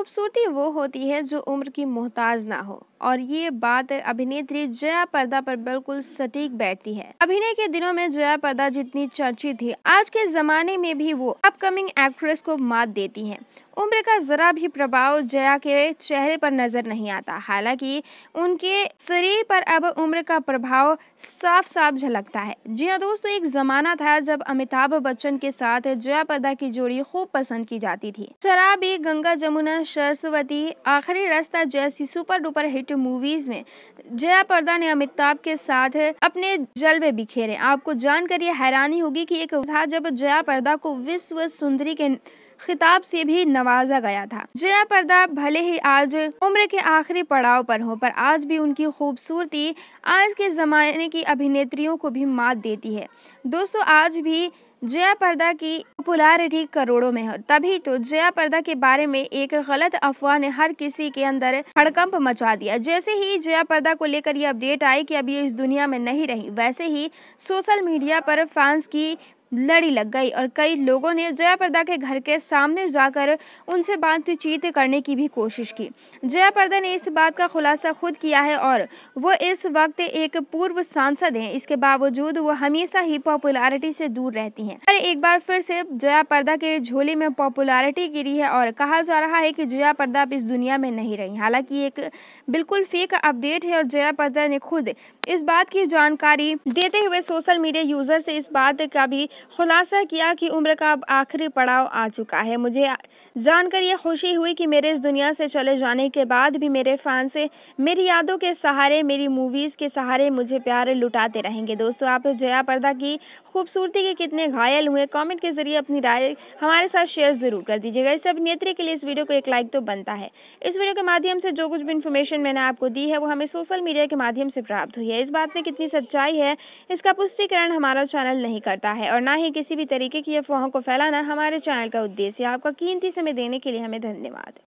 खूबसूरती वो होती है जो उम्र की मोहताज ना हो और ये बात अभिनेत्री जया पर्दा पर बिल्कुल सटीक बैठती है अभिनय के दिनों में जया पर्दा जितनी चर्चित थी आज के जमाने में भी वो अपकमिंग एक्ट्रेस को मात देती हैं। उम्र का जरा भी प्रभाव जया के चेहरे पर नजर नहीं आता हालांकि उनके शरीर पर अब उम्र का प्रभाव साफ साफ झलकता है जी हाँ दोस्तों एक जमाना था जब अमिताभ बच्चन के साथ जया पर्दा की जोड़ी खूब पसंद की जाती थी शराबी गंगा जमुना सरस्वती आखिरी रास्ता जैसी सुपर डुपर हिट मूवीज में जया पर्दा ने अमिताभ के साथ अपने जलवे बिखेरे आपको जानकर ये हैरानी होगी कि एक था जब जया पर्दा को विश्व सुंदरी के खिताब से भी नवाजा गया था जया पर्दा भले ही आज उम्र के आखिरी पड़ाव पर हो पर आज भी उनकी खूबसूरती आज के ज़माने की अभिनेत्रियों को भी मात देती है दोस्तों आज भी जया पर्दा की पॉपुलैरिटी करोड़ों में है तभी तो जया पर्दा के बारे में एक गलत अफवाह ने हर किसी के अंदर हड़कंप मचा दिया जैसे ही जया पर्दा को लेकर यह अपडेट आई कि अब ये इस दुनिया में नहीं रही वैसे ही सोशल मीडिया पर फैंस की लड़ी लग गई और कई लोगों ने जयाप्रदा के घर के सामने जाकर उनसे बातचीत करने की भी कोशिश की जयाप्रदा ने इस बात का खुलासा खुद किया है और वो इस वक्त एक पूर्व सांसद हैं इसके बावजूद वो हमेशा ही पॉपुलैरिटी से दूर रहती हैं पर एक बार फिर से जयाप्रदा के झोले में पॉपुलैरिटी गिरी है और कहा जा रहा है कि जयाप्रदा अब इस दुनिया में नहीं रही हालांकि एक बिल्कुल फेक अपडेट है और जयाप्रदा ने खुद इस बात की जानकारी देते हुए सोशल मीडिया यूजर से इस बात का भी खुलासा किया कि उम्र का अब आखिरी पड़ाव आ चुका है मुझे जानकर यह खुशी हुई कि मेरे इस दुनिया से चले जाने के बाद भी मेरे फैंस मेरी यादों के सहारे मेरी मूवीज़ के सहारे मुझे प्यार लुटाते रहेंगे दोस्तों आप जया पर्दा की खूबसूरती के कितने घायल हुए कमेंट के जरिए अपनी राय हमारे साथ शेयर ज़रूर कर दीजिएगा इस अभिनेत्री के लिए इस वीडियो को एक लाइक तो बनता है इस वीडियो के माध्यम से जो कुछ भी इन्फॉर्मेशन मैंने आपको दी है वो हमें सोशल मीडिया के माध्यम से प्राप्त हुई है इस बात में कितनी सच्चाई है इसका पुष्टिकरण हमारा चैनल नहीं करता है और ना ही किसी भी तरीके की अफवाहों को फैलाना हमारे चैनल का उद्देश्य आपका कीमती समय देने के लिए हमें धन्यवाद